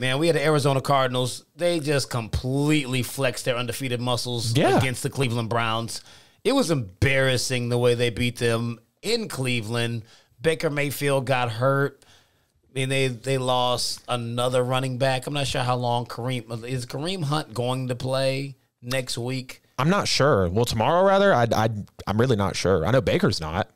Man, we had the Arizona Cardinals. They just completely flexed their undefeated muscles yeah. against the Cleveland Browns. It was embarrassing the way they beat them in Cleveland. Baker Mayfield got hurt. I mean, they they lost another running back. I'm not sure how long Kareem is. Kareem Hunt going to play next week. I'm not sure. Well, tomorrow rather. I I I'm really not sure. I know Baker's not.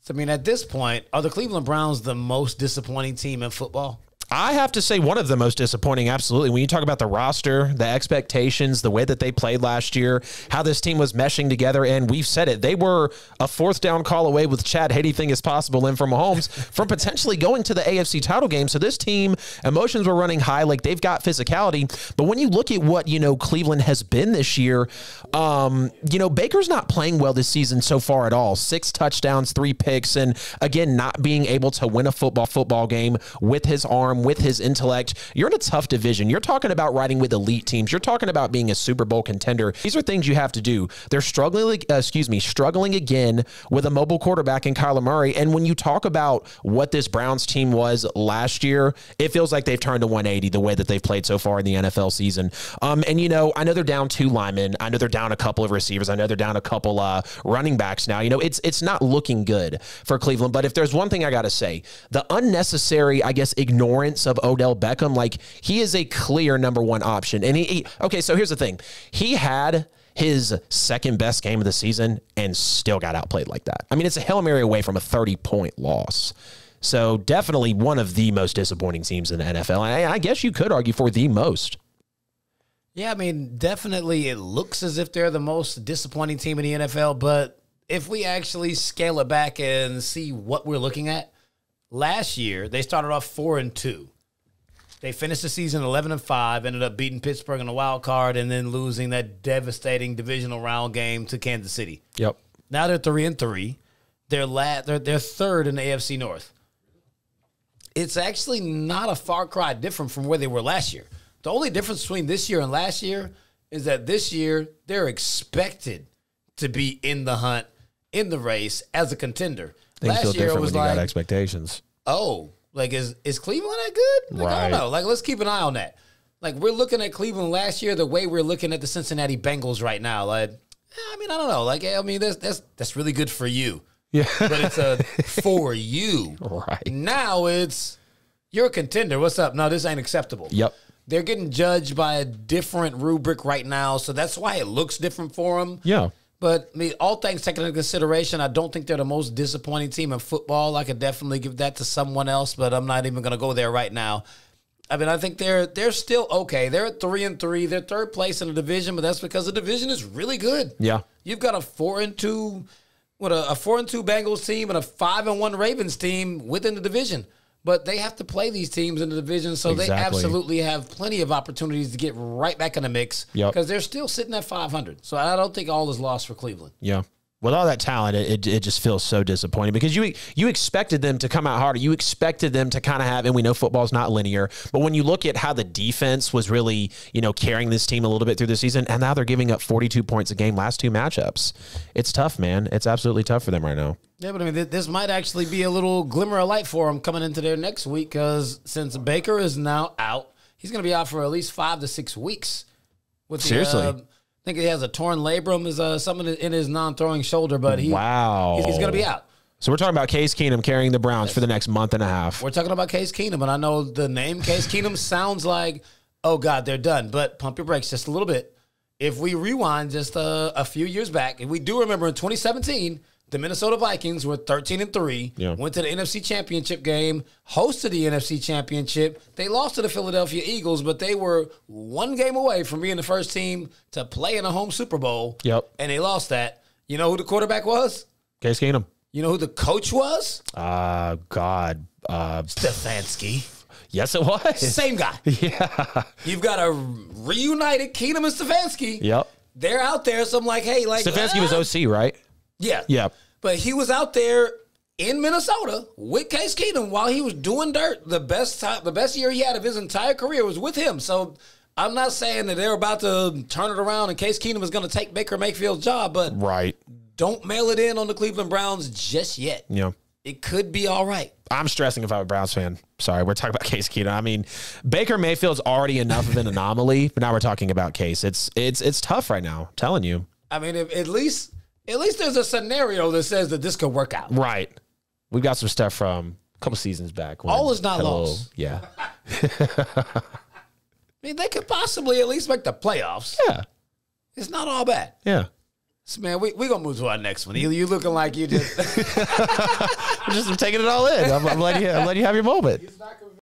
So, I mean, at this point, are the Cleveland Browns the most disappointing team in football? I have to say, one of the most disappointing, absolutely, when you talk about the roster, the expectations, the way that they played last year, how this team was meshing together. And we've said it, they were a fourth down call away with Chad anything is possible in from Mahomes from potentially going to the AFC title game. So this team, emotions were running high. Like they've got physicality. But when you look at what, you know, Cleveland has been this year, um, you know, Baker's not playing well this season so far at all. Six touchdowns, three picks, and again, not being able to win a football football game with his arm with his intellect, you're in a tough division. You're talking about riding with elite teams. You're talking about being a Super Bowl contender. These are things you have to do. They're struggling, uh, excuse me, struggling again with a mobile quarterback in Kyler Murray. And when you talk about what this Browns team was last year, it feels like they've turned to 180 the way that they've played so far in the NFL season. Um, and you know, I know they're down two linemen. I know they're down a couple of receivers. I know they're down a couple uh, running backs now. You know, it's it's not looking good for Cleveland. But if there's one thing I gotta say, the unnecessary, I guess, ignoring of Odell Beckham. Like he is a clear number one option. And he, he okay, so here's the thing. He had his second best game of the season and still got outplayed like that. I mean, it's a Hail Mary away from a 30 point loss. So definitely one of the most disappointing teams in the NFL. I, I guess you could argue for the most. Yeah, I mean, definitely it looks as if they're the most disappointing team in the NFL, but if we actually scale it back and see what we're looking at, last year they started off four and two. They finished the season eleven and five, ended up beating Pittsburgh in the wild card, and then losing that devastating divisional round game to Kansas City. Yep. Now they're three and three. They're la- they're, they're third in the AFC North. It's actually not a far cry different from where they were last year. The only difference between this year and last year is that this year they're expected to be in the hunt, in the race as a contender. Things Last feel year different was when you like, got expectations. Oh, like is is Cleveland that good? Like, right. I don't know. Like let's keep an eye on that. Like we're looking at Cleveland last year the way we're looking at the Cincinnati Bengals right now. Like I mean, I don't know. Like I mean, that's that's that's really good for you. Yeah. But it's uh, a for you. Right. Now it's you're a contender. What's up? No, this ain't acceptable. Yep. They're getting judged by a different rubric right now, so that's why it looks different for them. Yeah. But I mean, all things taken into consideration, I don't think they're the most disappointing team in football. I could definitely give that to someone else, but I'm not even going to go there right now. I mean, I think they're they're still okay. They're at three and three. They're third place in the division, but that's because the division is really good. Yeah, you've got a four and two, what a, a four and two Bengals team and a five and one Ravens team within the division but they have to play these teams in the division, so exactly. they absolutely have plenty of opportunities to get right back in the mix because yep. they're still sitting at 500. So I don't think all is lost for Cleveland. Yeah with all that talent, it, it, just feels so disappointing because you you expected them to come out harder. You expected them to kind of have, and we know football's not linear, but when you look at how the defense was really, you know, carrying this team a little bit through the season, and now they're giving up 42 points a game last two matchups, it's tough, man. It's absolutely tough for them right now. Yeah, but I mean, th this might actually be a little glimmer of light for them coming into their next week because since Baker is now out, he's going to be out for at least five to six weeks. With the, seriously. Uh, I think he has a torn labrum, is uh, something in his non-throwing shoulder, but he wow, he's, he's going to be out. So we're talking about Case Keenum carrying the Browns yes. for the next month and a half. We're talking about Case Keenum, and I know the name Case Keenum sounds like, oh God, they're done. But pump your brakes just a little bit. If we rewind just uh, a few years back, and we do remember in 2017 the Minnesota Vikings were 13 and 3, yeah. went to the NFC Championship game, hosted the NFC Championship. They lost to the Philadelphia Eagles, but they were one game away from being the first team to play in a home Super Bowl. Yep. And they lost that. You know who the quarterback was? Case Keenum. You know who the coach was? Uh God. Uh Stefanski. Yes, it was. Same guy. Yeah. You've got a reunited Keenum and Stefanski. Yep. They're out there, so I'm like, hey, like Stefanski ah. was uh, OC, right? Yeah. Yeah. But he was out there in Minnesota with Case Keenum while he was doing dirt. The best time, the best year he had of his entire career was with him. So I'm not saying that they're about to turn it around and Case Keenum is going to take Baker Mayfield's job, but right, don't mail it in on the Cleveland Browns just yet. Yeah. It could be all right. I'm stressing if I'm a Browns fan. Sorry, we're talking about Case Keenum. I mean, Baker Mayfield's already enough of an anomaly, but now we're talking about Case. It's it's it's tough right now. I'm telling you. I mean, if, at least at least there's a scenario that says that this could work out. Right. We got some stuff from a couple seasons back. All is not hello, lost. Yeah. I mean, they could possibly at least make the playoffs. Yeah. It's not all bad. Yeah. So, man, we're we going to move to our next one. You, you looking like you just. just taking it all in. I'm, I'm, letting you, I'm letting you have your moment.